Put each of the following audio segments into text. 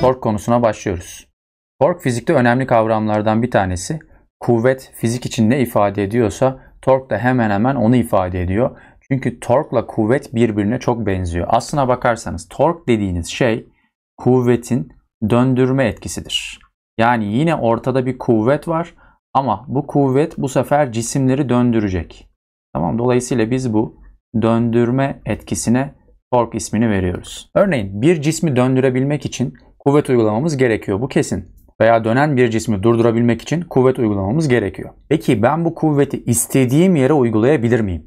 Tork konusuna başlıyoruz. Tork fizikte önemli kavramlardan bir tanesi. Kuvvet fizik için ne ifade ediyorsa tork da hemen hemen onu ifade ediyor. Çünkü torkla kuvvet birbirine çok benziyor. Aslına bakarsanız tork dediğiniz şey kuvvetin döndürme etkisidir. Yani yine ortada bir kuvvet var ama bu kuvvet bu sefer cisimleri döndürecek. Tamam dolayısıyla biz bu döndürme etkisine tork ismini veriyoruz. Örneğin bir cismi döndürebilmek için kuvvet uygulamamız gerekiyor. Bu kesin. Veya dönen bir cismi durdurabilmek için kuvvet uygulamamız gerekiyor. Peki ben bu kuvveti istediğim yere uygulayabilir miyim?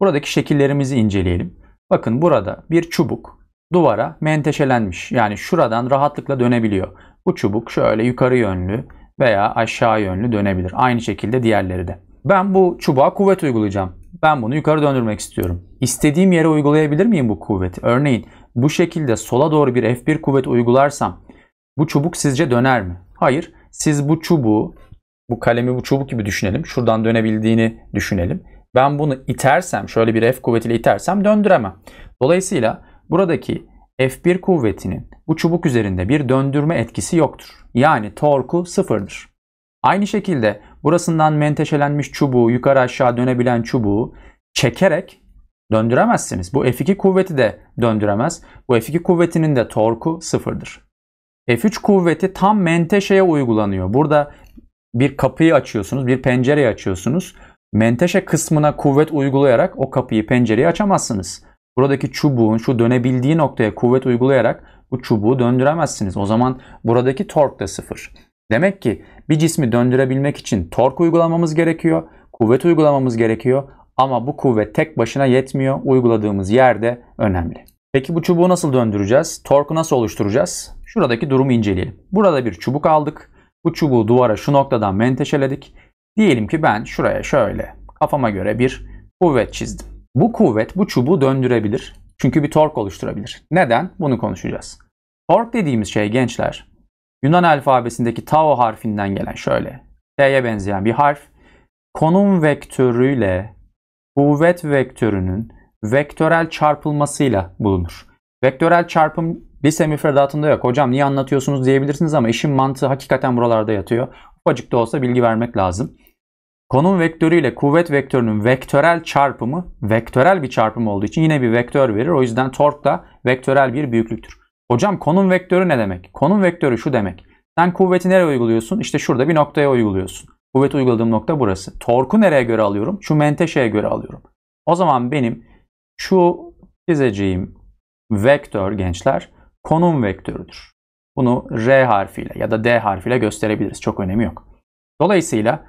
Buradaki şekillerimizi inceleyelim. Bakın burada bir çubuk duvara menteşelenmiş. Yani şuradan rahatlıkla dönebiliyor. Bu çubuk şöyle yukarı yönlü veya aşağı yönlü dönebilir. Aynı şekilde diğerleri de. Ben bu çubuğa kuvvet uygulayacağım. Ben bunu yukarı döndürmek istiyorum. İstediğim yere uygulayabilir miyim bu kuvveti? Örneğin bu şekilde sola doğru bir F1 kuvvet uygularsam bu çubuk sizce döner mi? Hayır. Siz bu çubuğu, bu kalemi bu çubuk gibi düşünelim. Şuradan dönebildiğini düşünelim. Ben bunu itersem, şöyle bir F kuvvetiyle itersem döndüremem. Dolayısıyla buradaki F1 kuvvetinin bu çubuk üzerinde bir döndürme etkisi yoktur. Yani torku sıfırdır. Aynı şekilde burasından menteşelenmiş çubuğu, yukarı aşağı dönebilen çubuğu çekerek Döndüremezsiniz. Bu F2 kuvveti de döndüremez. Bu F2 kuvvetinin de torku sıfırdır. F3 kuvveti tam menteşeye uygulanıyor. Burada bir kapıyı açıyorsunuz, bir pencereyi açıyorsunuz. Menteşe kısmına kuvvet uygulayarak o kapıyı, pencereyi açamazsınız. Buradaki çubuğun şu dönebildiği noktaya kuvvet uygulayarak bu çubuğu döndüremezsiniz. O zaman buradaki tork da sıfır. Demek ki bir cismi döndürebilmek için tork uygulamamız gerekiyor, kuvvet uygulamamız gerekiyor ama bu kuvvet tek başına yetmiyor. Uyguladığımız yerde önemli. Peki bu çubuğu nasıl döndüreceğiz? Torku nasıl oluşturacağız? Şuradaki durumu inceleyelim. Burada bir çubuk aldık. Bu çubuğu duvara şu noktadan menteşeledik. Diyelim ki ben şuraya şöyle kafama göre bir kuvvet çizdim. Bu kuvvet bu çubuğu döndürebilir. Çünkü bir tork oluşturabilir. Neden? Bunu konuşacağız. Tork dediğimiz şey gençler Yunan alfabesindeki tau harfinden gelen şöyle T'ye benzeyen bir harf konum vektörüyle kuvvet vektörünün vektörel çarpılmasıyla bulunur. Vektörel çarpım lise müfredatında yok. Hocam niye anlatıyorsunuz diyebilirsiniz ama işin mantığı hakikaten buralarda yatıyor. Ufacık da olsa bilgi vermek lazım. Konum vektörü ile kuvvet vektörünün vektörel çarpımı vektörel bir çarpım olduğu için yine bir vektör verir. O yüzden tork da vektörel bir büyüklüktür. Hocam konum vektörü ne demek? Konum vektörü şu demek. Sen kuvveti nereye uyguluyorsun? İşte şurada bir noktaya uyguluyorsun. Kuvvet uyguladığım nokta burası. Torku nereye göre alıyorum? Şu menteşeye göre alıyorum. O zaman benim şu çizeceğim vektör gençler konum vektörüdür. Bunu R harfiyle ya da D harfiyle gösterebiliriz. Çok önemi yok. Dolayısıyla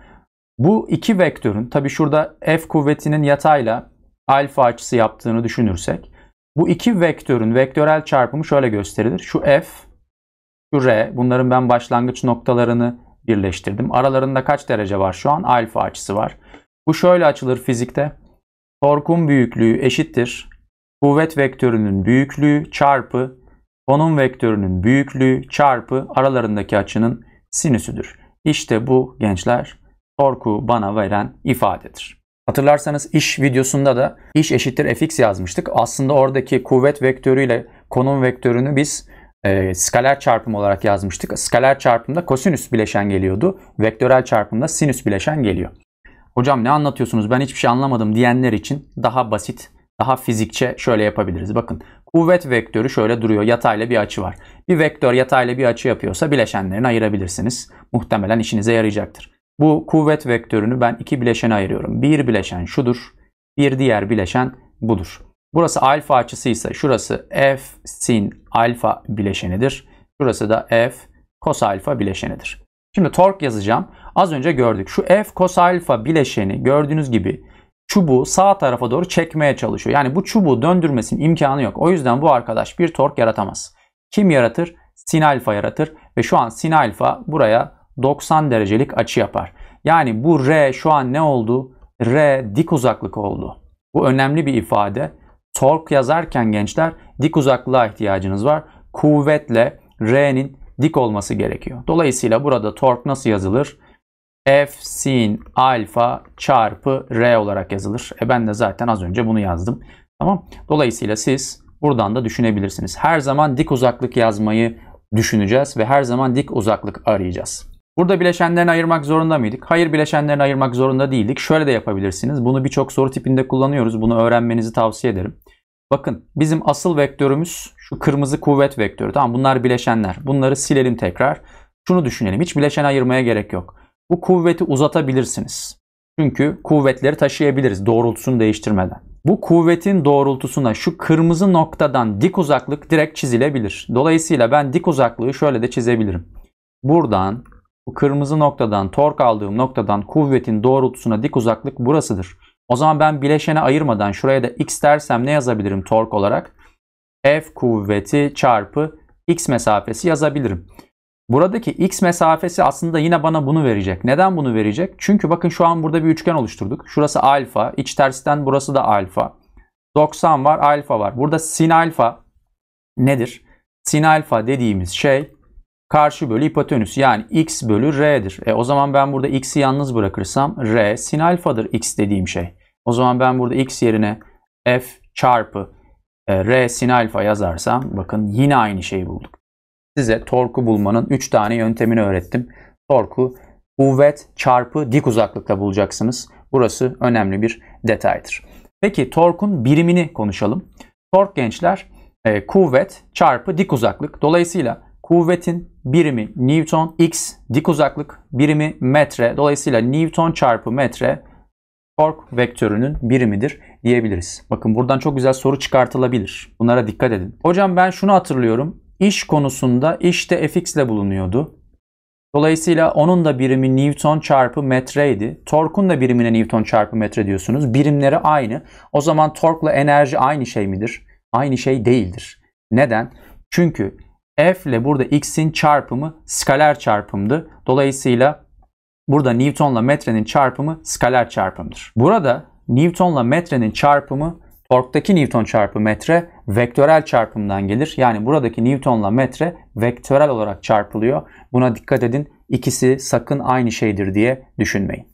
bu iki vektörün tabi şurada F kuvvetinin yatayla alfa açısı yaptığını düşünürsek bu iki vektörün vektörel çarpımı şöyle gösterilir. Şu F, şu R bunların ben başlangıç noktalarını birleştirdim. Aralarında kaç derece var şu an? Alfa açısı var. Bu şöyle açılır fizikte. Torkun büyüklüğü eşittir. Kuvvet vektörünün büyüklüğü çarpı konum vektörünün büyüklüğü çarpı aralarındaki açının sinüsüdür. İşte bu gençler torku bana veren ifadedir. Hatırlarsanız iş videosunda da iş eşittir fx yazmıştık. Aslında oradaki kuvvet vektörüyle konum vektörünü biz e, skaler çarpım olarak yazmıştık. Skaler çarpımda kosinüs bileşen geliyordu. Vektörel çarpımda sinüs bileşen geliyor. Hocam ne anlatıyorsunuz ben hiçbir şey anlamadım diyenler için daha basit, daha fizikçe şöyle yapabiliriz. Bakın kuvvet vektörü şöyle duruyor. Yatayla bir açı var. Bir vektör yatayla bir açı yapıyorsa bileşenlerini ayırabilirsiniz. Muhtemelen işinize yarayacaktır. Bu kuvvet vektörünü ben iki bileşene ayırıyorum. Bir bileşen şudur, bir diğer bileşen budur. Burası alfa açısı ise şurası f sin alfa bileşenidir. Şurası da f kos alfa bileşenidir. Şimdi tork yazacağım. Az önce gördük. Şu f kos alfa bileşeni gördüğünüz gibi çubuğu sağ tarafa doğru çekmeye çalışıyor. Yani bu çubuğu döndürmesinin imkanı yok. O yüzden bu arkadaş bir tork yaratamaz. Kim yaratır? Sin alfa yaratır ve şu an sin alfa buraya 90 derecelik açı yapar. Yani bu R şu an ne oldu? R dik uzaklık oldu. Bu önemli bir ifade. Tork yazarken gençler dik uzaklığa ihtiyacınız var. Kuvvetle R'nin dik olması gerekiyor. Dolayısıyla burada tork nasıl yazılır? F sin alfa çarpı R olarak yazılır. E ben de zaten az önce bunu yazdım. Tamam. Dolayısıyla siz buradan da düşünebilirsiniz. Her zaman dik uzaklık yazmayı düşüneceğiz ve her zaman dik uzaklık arayacağız. Burada bileşenlerini ayırmak zorunda mıydık? Hayır bileşenlerini ayırmak zorunda değildik. Şöyle de yapabilirsiniz. Bunu birçok soru tipinde kullanıyoruz. Bunu öğrenmenizi tavsiye ederim. Bakın bizim asıl vektörümüz şu kırmızı kuvvet vektörü. Tamam bunlar bileşenler. Bunları silelim tekrar. Şunu düşünelim. Hiç bileşen ayırmaya gerek yok. Bu kuvveti uzatabilirsiniz. Çünkü kuvvetleri taşıyabiliriz doğrultusunu değiştirmeden. Bu kuvvetin doğrultusuna şu kırmızı noktadan dik uzaklık direkt çizilebilir. Dolayısıyla ben dik uzaklığı şöyle de çizebilirim. Buradan bu kırmızı noktadan, tork aldığım noktadan kuvvetin doğrultusuna dik uzaklık burasıdır. O zaman ben bileşene ayırmadan şuraya da x dersem ne yazabilirim tork olarak? F kuvveti çarpı x mesafesi yazabilirim. Buradaki x mesafesi aslında yine bana bunu verecek. Neden bunu verecek? Çünkü bakın şu an burada bir üçgen oluşturduk. Şurası alfa, iç tersten burası da alfa. 90 var, alfa var. Burada sin alfa nedir? Sin alfa dediğimiz şey karşı bölü hipotenüs yani x bölü r'dir. E o zaman ben burada x'i yalnız bırakırsam r sin alfadır x dediğim şey. O zaman ben burada x yerine f çarpı e, r sin alfa yazarsam bakın yine aynı şeyi bulduk. Size torku bulmanın 3 tane yöntemini öğrettim. Torku kuvvet çarpı dik uzaklıkla bulacaksınız. Burası önemli bir detaydır. Peki torkun birimini konuşalım. Tork gençler e, kuvvet çarpı dik uzaklık. Dolayısıyla kuvvetin birimi Newton, x dik uzaklık birimi metre. Dolayısıyla Newton çarpı metre tork vektörünün birimidir diyebiliriz. Bakın buradan çok güzel soru çıkartılabilir. Bunlara dikkat edin. Hocam ben şunu hatırlıyorum. İş konusunda işte fx ile bulunuyordu. Dolayısıyla onun da birimi Newton çarpı metreydi. Torkun da birimine Newton çarpı metre diyorsunuz. Birimleri aynı. O zaman torkla enerji aynı şey midir? Aynı şey değildir. Neden? Çünkü F ile burada x'in çarpımı skaler çarpımdı. Dolayısıyla burada Newton'la metrenin çarpımı skaler çarpımdır. Burada Newton'la metrenin çarpımı torktaki Newton çarpı metre vektörel çarpımdan gelir. Yani buradaki Newton'la metre vektörel olarak çarpılıyor. Buna dikkat edin. İkisi sakın aynı şeydir diye düşünmeyin.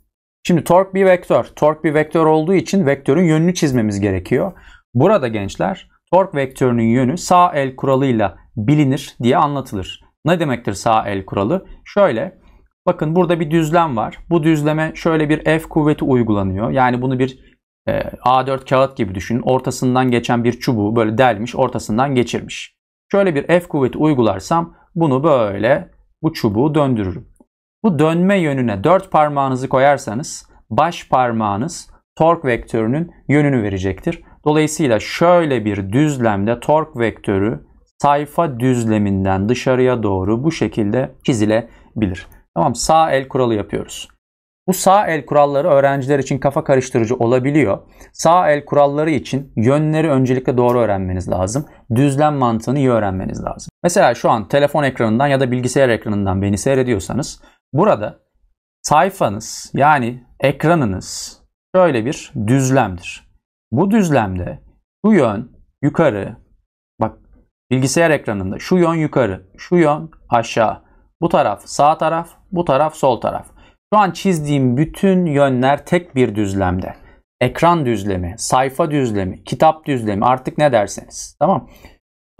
Şimdi tork bir vektör. Tork bir vektör olduğu için vektörün yönünü çizmemiz gerekiyor. Burada gençler Tork vektörünün yönü sağ el kuralıyla bilinir diye anlatılır. Ne demektir sağ el kuralı? Şöyle bakın burada bir düzlem var. Bu düzleme şöyle bir F kuvveti uygulanıyor. Yani bunu bir e, A4 kağıt gibi düşünün. Ortasından geçen bir çubuğu böyle delmiş ortasından geçirmiş. Şöyle bir F kuvveti uygularsam bunu böyle bu çubuğu döndürürüm. Bu dönme yönüne dört parmağınızı koyarsanız baş parmağınız tork vektörünün yönünü verecektir. Dolayısıyla şöyle bir düzlemde tork vektörü sayfa düzleminden dışarıya doğru bu şekilde çizilebilir. Tamam sağ el kuralı yapıyoruz. Bu sağ el kuralları öğrenciler için kafa karıştırıcı olabiliyor. Sağ el kuralları için yönleri öncelikle doğru öğrenmeniz lazım. Düzlem mantığını iyi öğrenmeniz lazım. Mesela şu an telefon ekranından ya da bilgisayar ekranından beni seyrediyorsanız burada sayfanız yani ekranınız şöyle bir düzlemdir. Bu düzlemde şu yön yukarı, bak bilgisayar ekranında şu yön yukarı, şu yön aşağı, bu taraf sağ taraf, bu taraf sol taraf. Şu an çizdiğim bütün yönler tek bir düzlemde. Ekran düzlemi, sayfa düzlemi, kitap düzlemi artık ne derseniz. Tamam.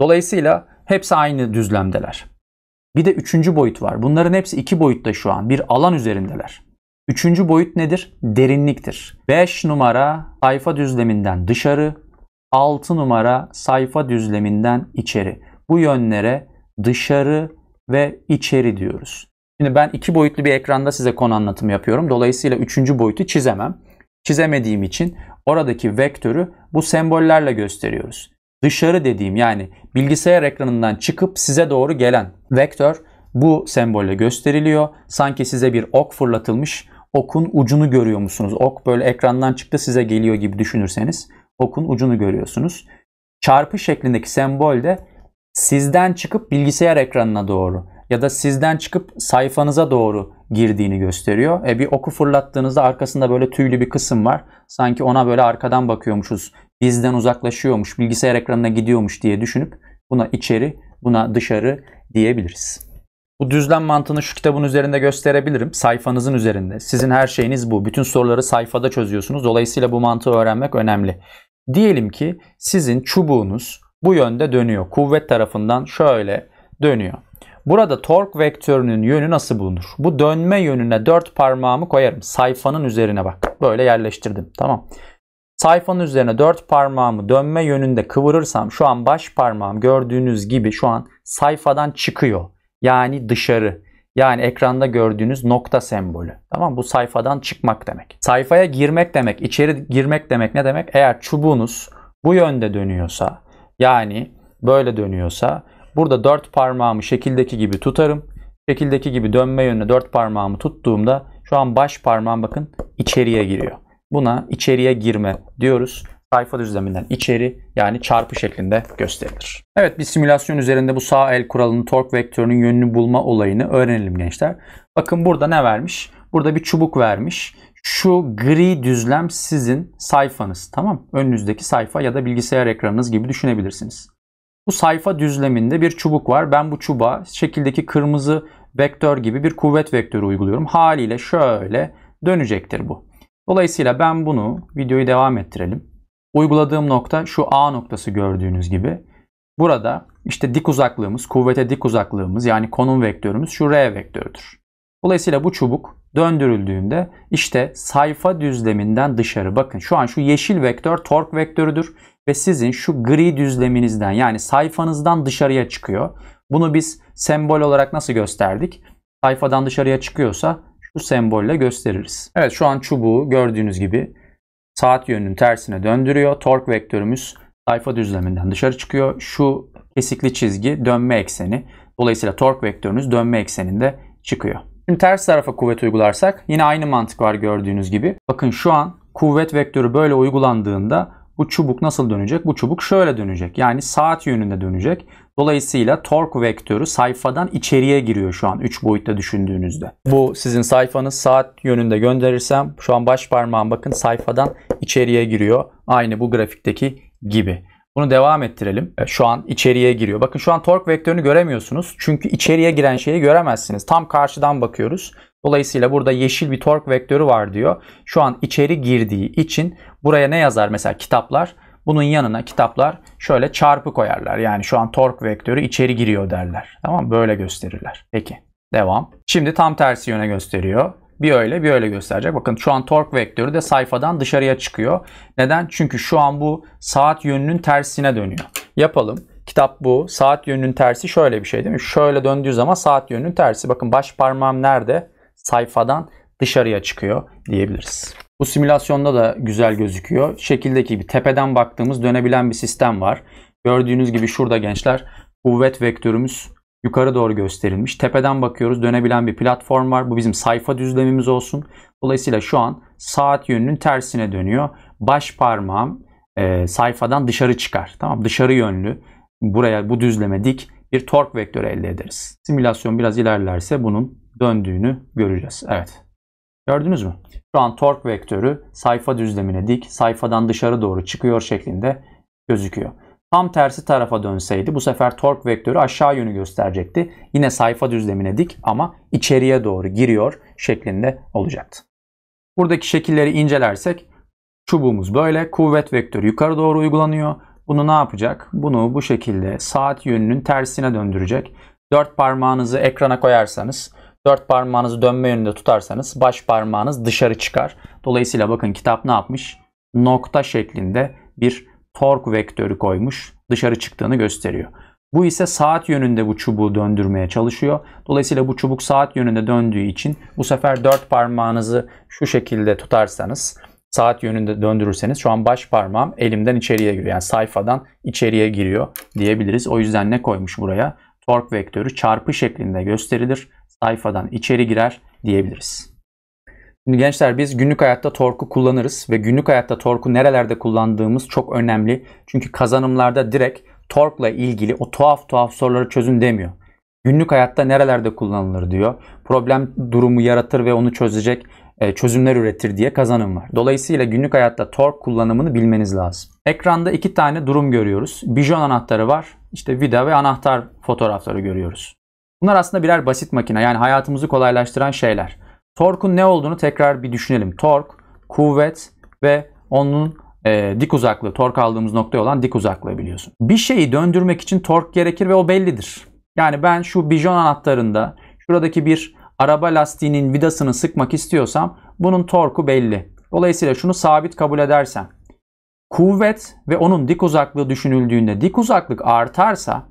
Dolayısıyla hepsi aynı düzlemdeler. Bir de üçüncü boyut var. Bunların hepsi iki boyutta şu an. Bir alan üzerindeler. Üçüncü boyut nedir? Derinliktir. 5 numara sayfa düzleminden dışarı, 6 numara sayfa düzleminden içeri. Bu yönlere dışarı ve içeri diyoruz. Şimdi ben iki boyutlu bir ekranda size konu anlatımı yapıyorum. Dolayısıyla üçüncü boyutu çizemem. Çizemediğim için oradaki vektörü bu sembollerle gösteriyoruz. Dışarı dediğim yani bilgisayar ekranından çıkıp size doğru gelen vektör bu sembolle gösteriliyor. Sanki size bir ok fırlatılmış okun ucunu görüyor musunuz? Ok böyle ekrandan çıktı size geliyor gibi düşünürseniz okun ucunu görüyorsunuz. Çarpı şeklindeki sembol de sizden çıkıp bilgisayar ekranına doğru ya da sizden çıkıp sayfanıza doğru girdiğini gösteriyor. E bir oku fırlattığınızda arkasında böyle tüylü bir kısım var. Sanki ona böyle arkadan bakıyormuşuz. Bizden uzaklaşıyormuş, bilgisayar ekranına gidiyormuş diye düşünüp buna içeri, buna dışarı diyebiliriz. Bu düzlem mantığını şu kitabın üzerinde gösterebilirim. Sayfanızın üzerinde. Sizin her şeyiniz bu. Bütün soruları sayfada çözüyorsunuz. Dolayısıyla bu mantığı öğrenmek önemli. Diyelim ki sizin çubuğunuz bu yönde dönüyor. Kuvvet tarafından şöyle dönüyor. Burada tork vektörünün yönü nasıl bulunur? Bu dönme yönüne dört parmağımı koyarım. Sayfanın üzerine bak. Böyle yerleştirdim. Tamam. Sayfanın üzerine dört parmağımı dönme yönünde kıvırırsam şu an baş parmağım gördüğünüz gibi şu an sayfadan çıkıyor yani dışarı yani ekranda gördüğünüz nokta sembolü. Tamam bu sayfadan çıkmak demek. Sayfaya girmek demek, içeri girmek demek ne demek? Eğer çubuğunuz bu yönde dönüyorsa yani böyle dönüyorsa burada dört parmağımı şekildeki gibi tutarım. Şekildeki gibi dönme yönüne dört parmağımı tuttuğumda şu an baş parmağım bakın içeriye giriyor. Buna içeriye girme diyoruz sayfa düzleminden içeri yani çarpı şeklinde gösterilir. Evet bir simülasyon üzerinde bu sağ el kuralının tork vektörünün yönünü bulma olayını öğrenelim gençler. Bakın burada ne vermiş? Burada bir çubuk vermiş. Şu gri düzlem sizin sayfanız tamam Önünüzdeki sayfa ya da bilgisayar ekranınız gibi düşünebilirsiniz. Bu sayfa düzleminde bir çubuk var. Ben bu çuba şekildeki kırmızı vektör gibi bir kuvvet vektörü uyguluyorum. Haliyle şöyle dönecektir bu. Dolayısıyla ben bunu videoyu devam ettirelim. Uyguladığım nokta şu A noktası gördüğünüz gibi. Burada işte dik uzaklığımız, kuvvete dik uzaklığımız yani konum vektörümüz şu R vektörüdür. Dolayısıyla bu çubuk döndürüldüğünde işte sayfa düzleminden dışarı bakın şu an şu yeşil vektör tork vektörüdür ve sizin şu gri düzleminizden yani sayfanızdan dışarıya çıkıyor. Bunu biz sembol olarak nasıl gösterdik? Sayfadan dışarıya çıkıyorsa şu sembolle gösteririz. Evet şu an çubuğu gördüğünüz gibi saat yönünün tersine döndürüyor. Tork vektörümüz sayfa düzleminden dışarı çıkıyor. Şu kesikli çizgi dönme ekseni. Dolayısıyla tork vektörünüz dönme ekseninde çıkıyor. Şimdi ters tarafa kuvvet uygularsak yine aynı mantık var gördüğünüz gibi. Bakın şu an kuvvet vektörü böyle uygulandığında bu çubuk nasıl dönecek? Bu çubuk şöyle dönecek. Yani saat yönünde dönecek. Dolayısıyla tork vektörü sayfadan içeriye giriyor şu an 3 boyutta düşündüğünüzde. Bu sizin sayfanız saat yönünde gönderirsem şu an baş parmağım bakın sayfadan içeriye giriyor. Aynı bu grafikteki gibi. Bunu devam ettirelim. E, şu an içeriye giriyor. Bakın şu an tork vektörünü göremiyorsunuz. Çünkü içeriye giren şeyi göremezsiniz. Tam karşıdan bakıyoruz. Dolayısıyla burada yeşil bir tork vektörü var diyor. Şu an içeri girdiği için buraya ne yazar mesela kitaplar? Bunun yanına kitaplar şöyle çarpı koyarlar. Yani şu an tork vektörü içeri giriyor derler. Tamam Böyle gösterirler. Peki devam. Şimdi tam tersi yöne gösteriyor. Bir öyle bir öyle gösterecek. Bakın şu an tork vektörü de sayfadan dışarıya çıkıyor. Neden? Çünkü şu an bu saat yönünün tersine dönüyor. Yapalım. Kitap bu. Saat yönünün tersi şöyle bir şey değil mi? Şöyle döndüğü zaman saat yönünün tersi. Bakın baş parmağım nerede? Sayfadan dışarıya çıkıyor diyebiliriz. Bu simülasyonda da güzel gözüküyor. Şekildeki gibi tepeden baktığımız dönebilen bir sistem var. Gördüğünüz gibi şurada gençler kuvvet vektörümüz yukarı doğru gösterilmiş. Tepeden bakıyoruz dönebilen bir platform var. Bu bizim sayfa düzlemimiz olsun. Dolayısıyla şu an saat yönünün tersine dönüyor. Baş parmağım e, sayfadan dışarı çıkar. Tamam dışarı yönlü buraya bu düzleme dik bir tork vektörü elde ederiz. Simülasyon biraz ilerlerse bunun döndüğünü göreceğiz. Evet. Gördünüz mü? Şu an tork vektörü sayfa düzlemine dik, sayfadan dışarı doğru çıkıyor şeklinde gözüküyor. Tam tersi tarafa dönseydi bu sefer tork vektörü aşağı yönü gösterecekti. Yine sayfa düzlemine dik ama içeriye doğru giriyor şeklinde olacaktı. Buradaki şekilleri incelersek çubuğumuz böyle. Kuvvet vektörü yukarı doğru uygulanıyor. Bunu ne yapacak? Bunu bu şekilde saat yönünün tersine döndürecek. Dört parmağınızı ekrana koyarsanız Dört parmağınızı dönme yönünde tutarsanız baş parmağınız dışarı çıkar. Dolayısıyla bakın kitap ne yapmış? Nokta şeklinde bir tork vektörü koymuş. Dışarı çıktığını gösteriyor. Bu ise saat yönünde bu çubuğu döndürmeye çalışıyor. Dolayısıyla bu çubuk saat yönünde döndüğü için bu sefer dört parmağınızı şu şekilde tutarsanız saat yönünde döndürürseniz şu an baş parmağım elimden içeriye giriyor. Yani sayfadan içeriye giriyor diyebiliriz. O yüzden ne koymuş buraya? tork vektörü çarpı şeklinde gösterilir. Sayfadan içeri girer diyebiliriz. Şimdi gençler biz günlük hayatta torku kullanırız ve günlük hayatta torku nerelerde kullandığımız çok önemli. Çünkü kazanımlarda direkt torkla ilgili o tuhaf tuhaf soruları çözün demiyor. Günlük hayatta nerelerde kullanılır diyor. Problem durumu yaratır ve onu çözecek e, çözümler üretir diye kazanım var. Dolayısıyla günlük hayatta tork kullanımını bilmeniz lazım. Ekranda iki tane durum görüyoruz. Bijon anahtarı var işte vida ve anahtar fotoğrafları görüyoruz. Bunlar aslında birer basit makine yani hayatımızı kolaylaştıran şeyler. Torkun ne olduğunu tekrar bir düşünelim. Tork, kuvvet ve onun e, dik uzaklığı, tork aldığımız nokta olan dik uzaklığı biliyorsun. Bir şeyi döndürmek için tork gerekir ve o bellidir. Yani ben şu bijon anahtarında şuradaki bir araba lastiğinin vidasını sıkmak istiyorsam bunun torku belli. Dolayısıyla şunu sabit kabul edersen kuvvet ve onun dik uzaklığı düşünüldüğünde dik uzaklık artarsa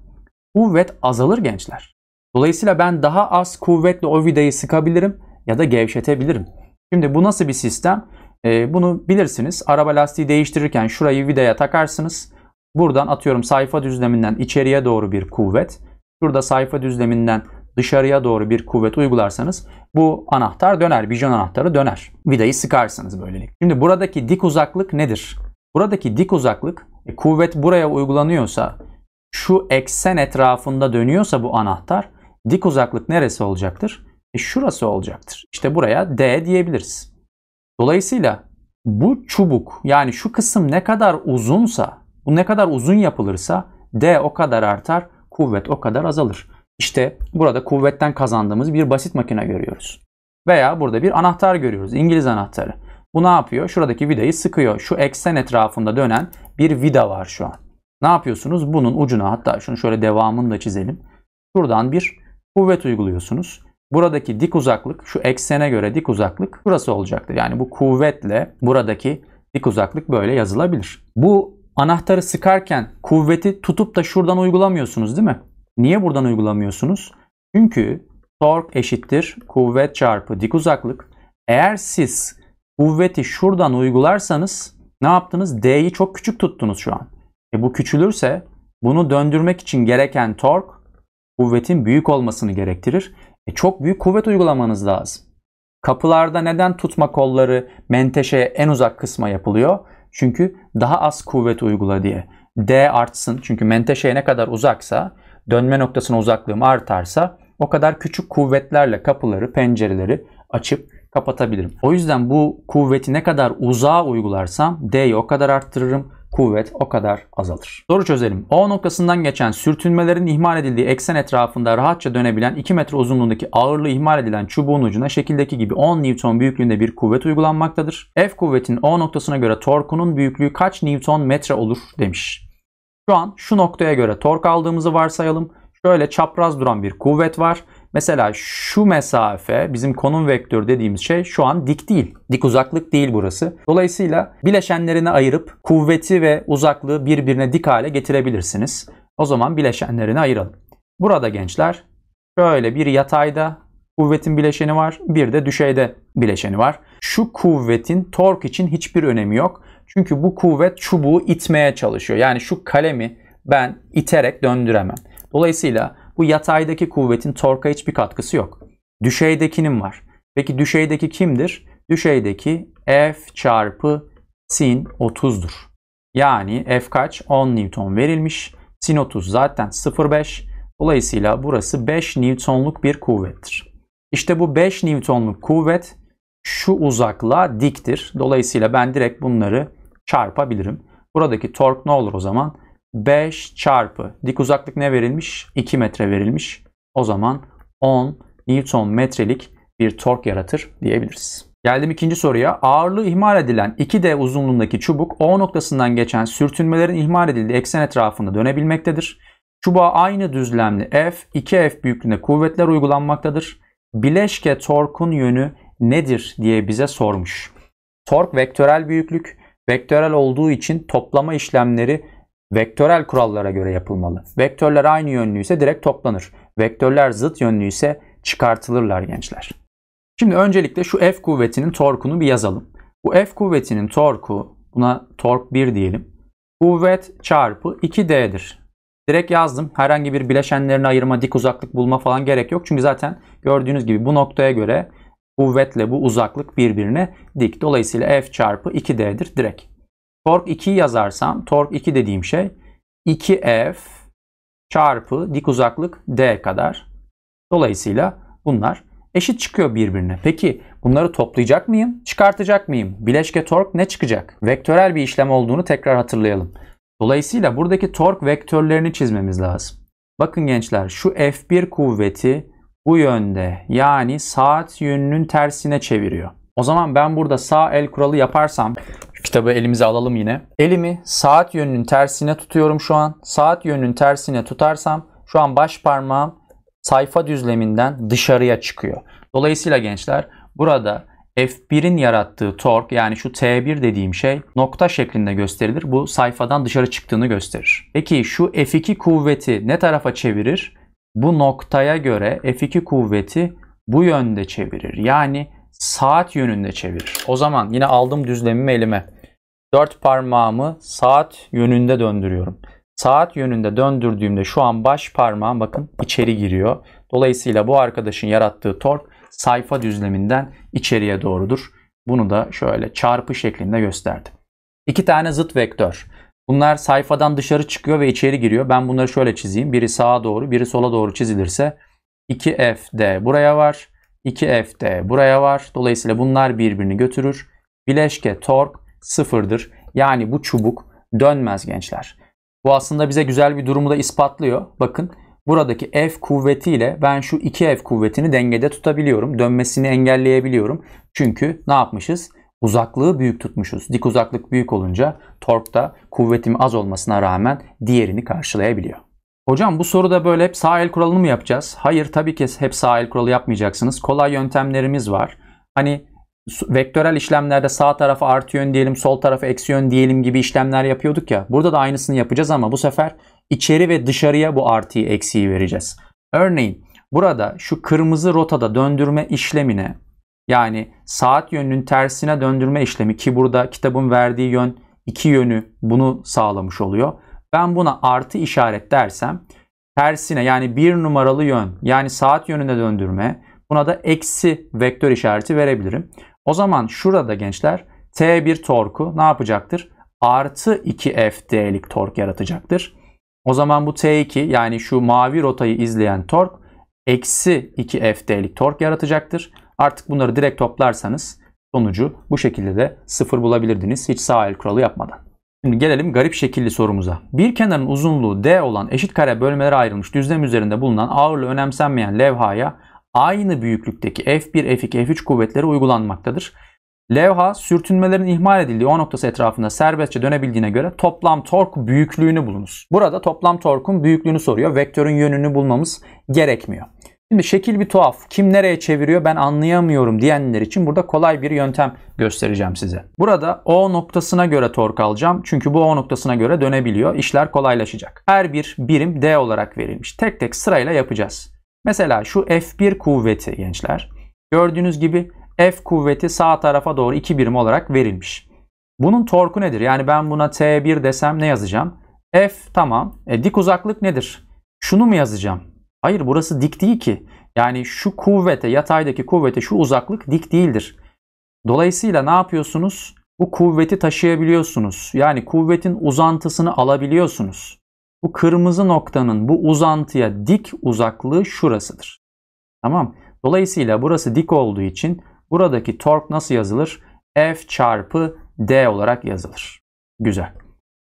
kuvvet azalır gençler. Dolayısıyla ben daha az kuvvetle o vidayı sıkabilirim ya da gevşetebilirim. Şimdi bu nasıl bir sistem? Ee, bunu bilirsiniz. Araba lastiği değiştirirken şurayı vidaya takarsınız. Buradan atıyorum sayfa düzleminden içeriye doğru bir kuvvet. Şurada sayfa düzleminden dışarıya doğru bir kuvvet uygularsanız bu anahtar döner. Bijon anahtarı döner. Vidayı sıkarsınız böylelikle. Şimdi buradaki dik uzaklık nedir? Buradaki dik uzaklık e, kuvvet buraya uygulanıyorsa şu eksen etrafında dönüyorsa bu anahtar dik uzaklık neresi olacaktır? E, şurası olacaktır. İşte buraya D diyebiliriz. Dolayısıyla bu çubuk yani şu kısım ne kadar uzunsa bu ne kadar uzun yapılırsa D o kadar artar kuvvet o kadar azalır. İşte burada kuvvetten kazandığımız bir basit makine görüyoruz. Veya burada bir anahtar görüyoruz. İngiliz anahtarı. Bu ne yapıyor? Şuradaki vidayı sıkıyor. Şu eksen etrafında dönen bir vida var şu an. Ne yapıyorsunuz? Bunun ucuna hatta şunu şöyle devamını da çizelim. Buradan bir kuvvet uyguluyorsunuz. Buradaki dik uzaklık şu eksene göre dik uzaklık burası olacaktır. Yani bu kuvvetle buradaki dik uzaklık böyle yazılabilir. Bu anahtarı sıkarken kuvveti tutup da şuradan uygulamıyorsunuz değil mi? Niye buradan uygulamıyorsunuz? Çünkü tork eşittir kuvvet çarpı dik uzaklık. Eğer siz kuvveti şuradan uygularsanız ne yaptınız? D'yi çok küçük tuttunuz şu an. E bu küçülürse bunu döndürmek için gereken tork kuvvetin büyük olmasını gerektirir. E çok büyük kuvvet uygulamanız lazım. Kapılarda neden tutma kolları menteşeye en uzak kısma yapılıyor? Çünkü daha az kuvvet uygula diye. D artsın çünkü menteşeye ne kadar uzaksa dönme noktasına uzaklığım artarsa o kadar küçük kuvvetlerle kapıları, pencereleri açıp kapatabilirim. O yüzden bu kuvveti ne kadar uzağa uygularsam D'yi o kadar arttırırım kuvvet o kadar azalır. Soru çözelim. O noktasından geçen sürtünmelerin ihmal edildiği eksen etrafında rahatça dönebilen 2 metre uzunluğundaki ağırlığı ihmal edilen çubuğun ucuna şekildeki gibi 10 Newton büyüklüğünde bir kuvvet uygulanmaktadır. F kuvvetin O noktasına göre torkunun büyüklüğü kaç Newton metre olur demiş. Şu an şu noktaya göre tork aldığımızı varsayalım. Şöyle çapraz duran bir kuvvet var Mesela şu mesafe bizim konum vektörü dediğimiz şey şu an dik değil. Dik uzaklık değil burası. Dolayısıyla bileşenlerini ayırıp kuvveti ve uzaklığı birbirine dik hale getirebilirsiniz. O zaman bileşenlerini ayıralım. Burada gençler şöyle bir yatayda kuvvetin bileşeni var. Bir de düşeyde bileşeni var. Şu kuvvetin tork için hiçbir önemi yok. Çünkü bu kuvvet çubuğu itmeye çalışıyor. Yani şu kalemi ben iterek döndüremem. Dolayısıyla bu yataydaki kuvvetin torka hiçbir katkısı yok. Düşeydekinin var. Peki düşeydeki kimdir? Düşeydeki F çarpı sin 30'dur. Yani F kaç? 10 Newton verilmiş. Sin 30 zaten 0.5. Dolayısıyla burası 5 Newton'luk bir kuvvettir. İşte bu 5 Newton'luk kuvvet şu uzaklığa diktir. Dolayısıyla ben direkt bunları çarpabilirim. Buradaki tork ne olur o zaman? 5 çarpı dik uzaklık ne verilmiş? 2 metre verilmiş. O zaman 10 Newton metrelik bir tork yaratır diyebiliriz. Geldim ikinci soruya. Ağırlığı ihmal edilen 2D uzunluğundaki çubuk O noktasından geçen sürtünmelerin ihmal edildiği eksen etrafında dönebilmektedir. Çubuğa aynı düzlemli F, 2F büyüklüğünde kuvvetler uygulanmaktadır. Bileşke torkun yönü nedir diye bize sormuş. Tork vektörel büyüklük. Vektörel olduğu için toplama işlemleri vektörel kurallara göre yapılmalı. Vektörler aynı yönlüyse direkt toplanır. Vektörler zıt yönlüyse çıkartılırlar gençler. Şimdi öncelikle şu F kuvvetinin torkunu bir yazalım. Bu F kuvvetinin torku, buna tork 1 diyelim. Kuvvet çarpı 2D'dir. Direkt yazdım. Herhangi bir bileşenlerini ayırma, dik uzaklık bulma falan gerek yok. Çünkü zaten gördüğünüz gibi bu noktaya göre kuvvetle bu uzaklık birbirine dik. Dolayısıyla F çarpı 2D'dir direkt. Tork 2 yazarsam tork 2 dediğim şey 2F çarpı dik uzaklık D kadar. Dolayısıyla bunlar eşit çıkıyor birbirine. Peki bunları toplayacak mıyım? Çıkartacak mıyım? Bileşke tork ne çıkacak? Vektörel bir işlem olduğunu tekrar hatırlayalım. Dolayısıyla buradaki tork vektörlerini çizmemiz lazım. Bakın gençler şu F1 kuvveti bu yönde yani saat yönünün tersine çeviriyor. O zaman ben burada sağ el kuralı yaparsam Kitabı elimize alalım yine. Elimi saat yönünün tersine tutuyorum şu an. Saat yönünün tersine tutarsam şu an baş parmağım sayfa düzleminden dışarıya çıkıyor. Dolayısıyla gençler burada F1'in yarattığı tork yani şu T1 dediğim şey nokta şeklinde gösterilir. Bu sayfadan dışarı çıktığını gösterir. Peki şu F2 kuvveti ne tarafa çevirir? Bu noktaya göre F2 kuvveti bu yönde çevirir. Yani saat yönünde çevirir. O zaman yine aldım düzlemimi elime. Dört parmağımı saat yönünde döndürüyorum. Saat yönünde döndürdüğümde şu an baş parmağım bakın içeri giriyor. Dolayısıyla bu arkadaşın yarattığı tork sayfa düzleminden içeriye doğrudur. Bunu da şöyle çarpı şeklinde gösterdim. İki tane zıt vektör. Bunlar sayfadan dışarı çıkıyor ve içeri giriyor. Ben bunları şöyle çizeyim. Biri sağa doğru, biri sola doğru çizilirse 2FD buraya var. 2FD buraya var. Dolayısıyla bunlar birbirini götürür. Bileşke tork sıfırdır. Yani bu çubuk dönmez gençler. Bu aslında bize güzel bir durumu da ispatlıyor. Bakın buradaki F kuvvetiyle ben şu iki F kuvvetini dengede tutabiliyorum. Dönmesini engelleyebiliyorum. Çünkü ne yapmışız? Uzaklığı büyük tutmuşuz. Dik uzaklık büyük olunca tork da kuvvetim az olmasına rağmen diğerini karşılayabiliyor. Hocam bu soruda böyle hep sağ el kuralını mı yapacağız? Hayır tabii ki hep sağ el kuralı yapmayacaksınız. Kolay yöntemlerimiz var. Hani vektörel işlemlerde sağ tarafı artı yön diyelim, sol tarafı eksi yön diyelim gibi işlemler yapıyorduk ya. Burada da aynısını yapacağız ama bu sefer içeri ve dışarıya bu artıyı eksiği vereceğiz. Örneğin burada şu kırmızı rotada döndürme işlemine yani saat yönünün tersine döndürme işlemi ki burada kitabın verdiği yön iki yönü bunu sağlamış oluyor. Ben buna artı işaret dersem tersine yani bir numaralı yön yani saat yönüne döndürme buna da eksi vektör işareti verebilirim. O zaman şurada gençler T1 torku ne yapacaktır? Artı 2FD'lik tork yaratacaktır. O zaman bu T2 yani şu mavi rotayı izleyen tork eksi 2FD'lik tork yaratacaktır. Artık bunları direkt toplarsanız sonucu bu şekilde de sıfır bulabilirdiniz hiç sağ el kuralı yapmadan. Şimdi gelelim garip şekilli sorumuza. Bir kenarın uzunluğu D olan eşit kare bölmelere ayrılmış düzlem üzerinde bulunan ağırlığı önemsenmeyen levhaya aynı büyüklükteki F1, F2, F3 kuvvetleri uygulanmaktadır. Levha sürtünmelerin ihmal edildiği o noktası etrafında serbestçe dönebildiğine göre toplam tork büyüklüğünü bulunuz. Burada toplam torkun büyüklüğünü soruyor. Vektörün yönünü bulmamız gerekmiyor. Şimdi şekil bir tuhaf. Kim nereye çeviriyor ben anlayamıyorum diyenler için burada kolay bir yöntem göstereceğim size. Burada O noktasına göre tork alacağım. Çünkü bu O noktasına göre dönebiliyor. İşler kolaylaşacak. Her bir birim D olarak verilmiş. Tek tek sırayla yapacağız. Mesela şu F1 kuvveti gençler. Gördüğünüz gibi F kuvveti sağ tarafa doğru 2 birim olarak verilmiş. Bunun torku nedir? Yani ben buna T1 desem ne yazacağım? F tamam. E, dik uzaklık nedir? Şunu mu yazacağım? Hayır burası dik değil ki. Yani şu kuvvete, yataydaki kuvvete şu uzaklık dik değildir. Dolayısıyla ne yapıyorsunuz? Bu kuvveti taşıyabiliyorsunuz. Yani kuvvetin uzantısını alabiliyorsunuz. Bu kırmızı noktanın bu uzantıya dik uzaklığı şurasıdır. Tamam. Dolayısıyla burası dik olduğu için buradaki tork nasıl yazılır? F çarpı D olarak yazılır. Güzel.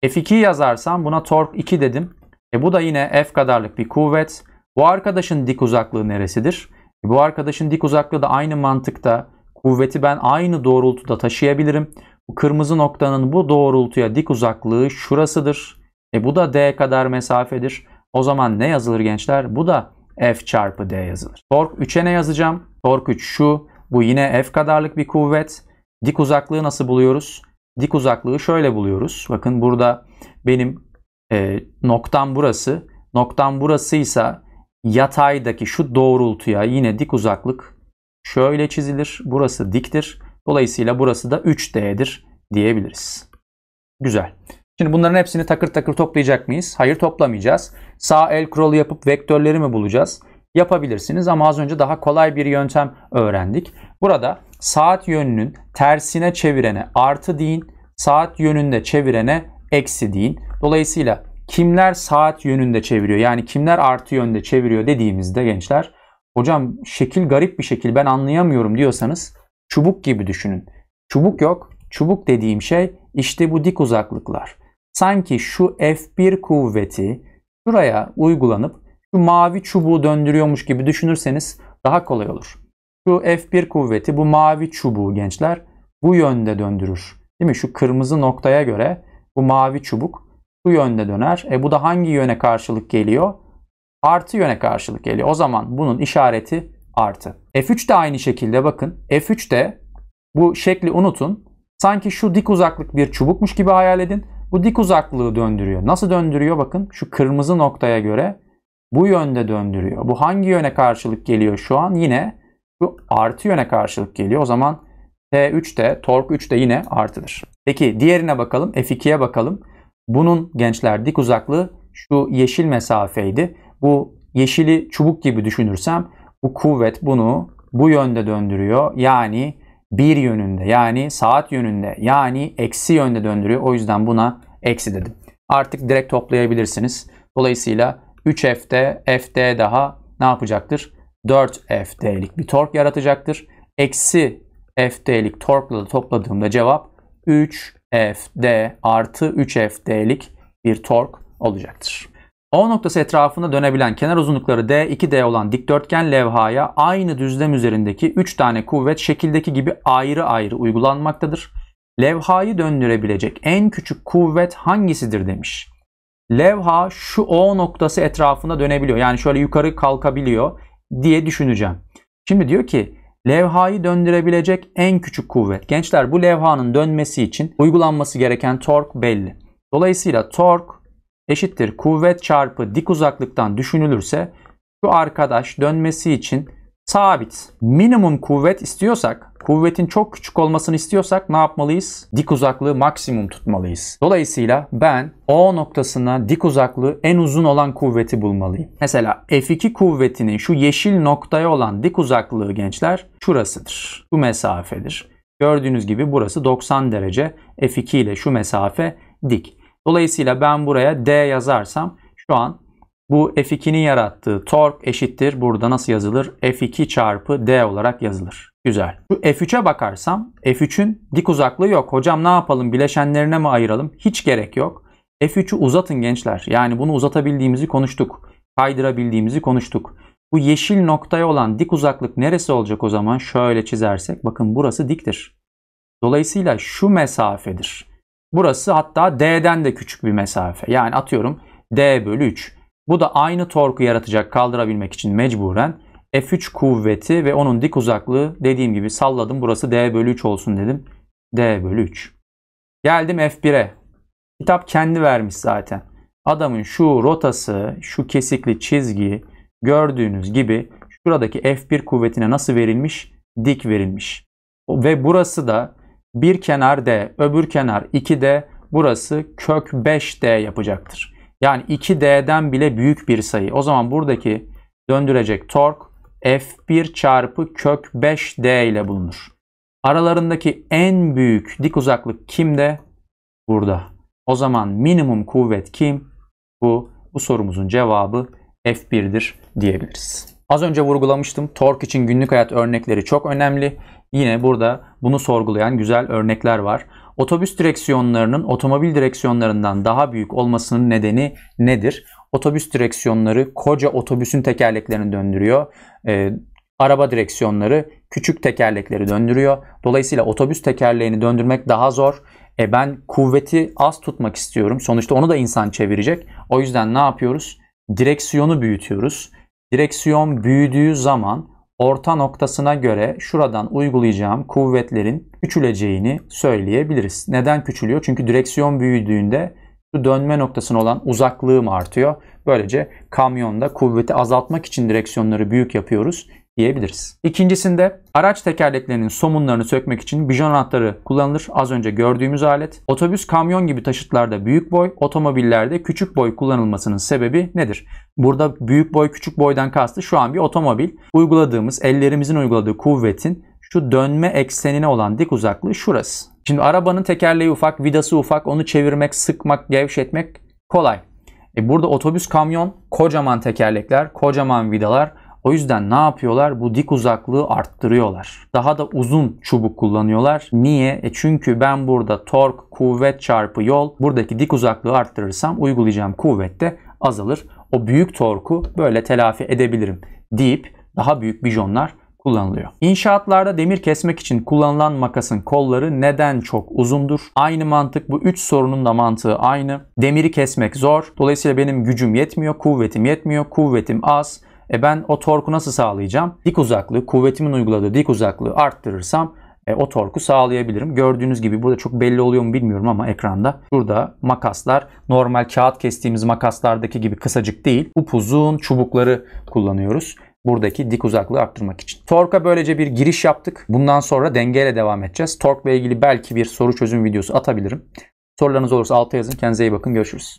F2 yazarsam buna tork 2 dedim. E bu da yine F kadarlık bir kuvvet. Bu arkadaşın dik uzaklığı neresidir? E bu arkadaşın dik uzaklığı da aynı mantıkta. Kuvveti ben aynı doğrultuda taşıyabilirim. Bu kırmızı noktanın bu doğrultuya dik uzaklığı şurasıdır. E bu da D kadar mesafedir. O zaman ne yazılır gençler? Bu da F çarpı D yazılır. Tork 3'e ne yazacağım? Tork 3 şu. Bu yine F kadarlık bir kuvvet. Dik uzaklığı nasıl buluyoruz? Dik uzaklığı şöyle buluyoruz. Bakın burada benim e, noktam burası. Noktam burasıysa yataydaki şu doğrultuya yine dik uzaklık şöyle çizilir. Burası diktir. Dolayısıyla burası da 3D'dir diyebiliriz. Güzel. Şimdi bunların hepsini takır takır toplayacak mıyız? Hayır toplamayacağız. Sağ el kuralı yapıp vektörleri mi bulacağız? Yapabilirsiniz ama az önce daha kolay bir yöntem öğrendik. Burada saat yönünün tersine çevirene artı deyin, saat yönünde çevirene eksi deyin. Dolayısıyla kimler saat yönünde çeviriyor yani kimler artı yönde çeviriyor dediğimizde gençler hocam şekil garip bir şekil ben anlayamıyorum diyorsanız çubuk gibi düşünün. Çubuk yok. Çubuk dediğim şey işte bu dik uzaklıklar sanki şu F1 kuvveti şuraya uygulanıp şu mavi çubuğu döndürüyormuş gibi düşünürseniz daha kolay olur. Şu F1 kuvveti bu mavi çubuğu gençler bu yönde döndürür. Değil mi? Şu kırmızı noktaya göre bu mavi çubuk bu yönde döner. E bu da hangi yöne karşılık geliyor? Artı yöne karşılık geliyor. O zaman bunun işareti artı. F3 de aynı şekilde bakın. F3 de bu şekli unutun. Sanki şu dik uzaklık bir çubukmuş gibi hayal edin. Bu dik uzaklığı döndürüyor. Nasıl döndürüyor? Bakın şu kırmızı noktaya göre bu yönde döndürüyor. Bu hangi yöne karşılık geliyor şu an? Yine bu artı yöne karşılık geliyor. O zaman T3 de tork 3 de yine artıdır. Peki diğerine bakalım. F2'ye bakalım. Bunun gençler dik uzaklığı şu yeşil mesafeydi. Bu yeşili çubuk gibi düşünürsem bu kuvvet bunu bu yönde döndürüyor. Yani bir yönünde yani saat yönünde yani eksi yönde döndürüyor. O yüzden buna eksi dedim. Artık direkt toplayabilirsiniz. Dolayısıyla 3F'de F'd daha ne yapacaktır? 4Fd'lik bir tork yaratacaktır. Eksi Fd'lik torkla da topladığımda cevap 3Fd artı 3Fd'lik bir tork olacaktır. O noktası etrafında dönebilen kenar uzunlukları D, 2D olan dikdörtgen levhaya aynı düzlem üzerindeki 3 tane kuvvet şekildeki gibi ayrı ayrı uygulanmaktadır levhayı döndürebilecek en küçük kuvvet hangisidir demiş. Levha şu O noktası etrafında dönebiliyor. Yani şöyle yukarı kalkabiliyor diye düşüneceğim. Şimdi diyor ki levhayı döndürebilecek en küçük kuvvet. Gençler bu levhanın dönmesi için uygulanması gereken tork belli. Dolayısıyla tork eşittir kuvvet çarpı dik uzaklıktan düşünülürse şu arkadaş dönmesi için sabit. Minimum kuvvet istiyorsak, kuvvetin çok küçük olmasını istiyorsak ne yapmalıyız? Dik uzaklığı maksimum tutmalıyız. Dolayısıyla ben O noktasına dik uzaklığı en uzun olan kuvveti bulmalıyım. Mesela F2 kuvvetinin şu yeşil noktaya olan dik uzaklığı gençler şurasıdır. Bu mesafedir. Gördüğünüz gibi burası 90 derece. F2 ile şu mesafe dik. Dolayısıyla ben buraya D yazarsam şu an bu F2'nin yarattığı tork eşittir. Burada nasıl yazılır? F2 çarpı D olarak yazılır. Güzel. Şu F3'e bakarsam F3'ün dik uzaklığı yok. Hocam ne yapalım? Bileşenlerine mi ayıralım? Hiç gerek yok. F3'ü uzatın gençler. Yani bunu uzatabildiğimizi konuştuk. Kaydırabildiğimizi konuştuk. Bu yeşil noktaya olan dik uzaklık neresi olacak o zaman? Şöyle çizersek. Bakın burası diktir. Dolayısıyla şu mesafedir. Burası hatta D'den de küçük bir mesafe. Yani atıyorum D bölü 3. Bu da aynı torku yaratacak kaldırabilmek için mecburen F3 kuvveti ve onun dik uzaklığı dediğim gibi salladım. Burası D bölü 3 olsun dedim. D bölü 3. Geldim F1'e. Kitap kendi vermiş zaten. Adamın şu rotası, şu kesikli çizgi gördüğünüz gibi şuradaki F1 kuvvetine nasıl verilmiş? Dik verilmiş. Ve burası da bir kenar D, öbür kenar 2D, burası kök 5D yapacaktır. Yani 2D'den bile büyük bir sayı. O zaman buradaki döndürecek tork F1 çarpı kök 5D ile bulunur. Aralarındaki en büyük dik uzaklık kimde? Burada. O zaman minimum kuvvet kim? Bu, bu sorumuzun cevabı F1'dir diyebiliriz. Az önce vurgulamıştım. Tork için günlük hayat örnekleri çok önemli. Yine burada bunu sorgulayan güzel örnekler var. Otobüs direksiyonlarının otomobil direksiyonlarından daha büyük olmasının nedeni nedir? Otobüs direksiyonları koca otobüsün tekerleklerini döndürüyor. Ee, araba direksiyonları küçük tekerlekleri döndürüyor. Dolayısıyla otobüs tekerleğini döndürmek daha zor. E ben kuvveti az tutmak istiyorum. Sonuçta onu da insan çevirecek. O yüzden ne yapıyoruz? Direksiyonu büyütüyoruz. Direksiyon büyüdüğü zaman orta noktasına göre şuradan uygulayacağım kuvvetlerin küçüleceğini söyleyebiliriz. Neden küçülüyor? Çünkü direksiyon büyüdüğünde şu dönme noktasına olan uzaklığım artıyor. Böylece kamyonda kuvveti azaltmak için direksiyonları büyük yapıyoruz diyebiliriz. İkincisinde araç tekerleklerinin somunlarını sökmek için bijon anahtarı kullanılır. Az önce gördüğümüz alet. Otobüs, kamyon gibi taşıtlarda büyük boy, otomobillerde küçük boy kullanılmasının sebebi nedir? Burada büyük boy küçük boydan kastı şu an bir otomobil. Uyguladığımız, ellerimizin uyguladığı kuvvetin şu dönme eksenine olan dik uzaklığı şurası. Şimdi arabanın tekerleği ufak, vidası ufak, onu çevirmek, sıkmak, gevşetmek kolay. E burada otobüs, kamyon, kocaman tekerlekler, kocaman vidalar, o yüzden ne yapıyorlar? Bu dik uzaklığı arttırıyorlar. Daha da uzun çubuk kullanıyorlar. Niye? E çünkü ben burada tork, kuvvet çarpı yol buradaki dik uzaklığı arttırırsam uygulayacağım kuvvet de azalır. O büyük torku böyle telafi edebilirim deyip daha büyük bijonlar kullanılıyor. İnşaatlarda demir kesmek için kullanılan makasın kolları neden çok uzundur? Aynı mantık bu 3 sorunun da mantığı aynı. Demiri kesmek zor. Dolayısıyla benim gücüm yetmiyor, kuvvetim yetmiyor, kuvvetim az. E ben o torku nasıl sağlayacağım? Dik uzaklığı, kuvvetimin uyguladığı dik uzaklığı arttırırsam e, o torku sağlayabilirim. Gördüğünüz gibi burada çok belli oluyor mu bilmiyorum ama ekranda. Burada makaslar normal kağıt kestiğimiz makaslardaki gibi kısacık değil. Upuzun çubukları kullanıyoruz buradaki dik uzaklığı arttırmak için. Torka böylece bir giriş yaptık. Bundan sonra dengeyle devam edeceğiz. Torkla ilgili belki bir soru çözüm videosu atabilirim. Sorularınız olursa alta yazın. Kendinize iyi bakın. Görüşürüz.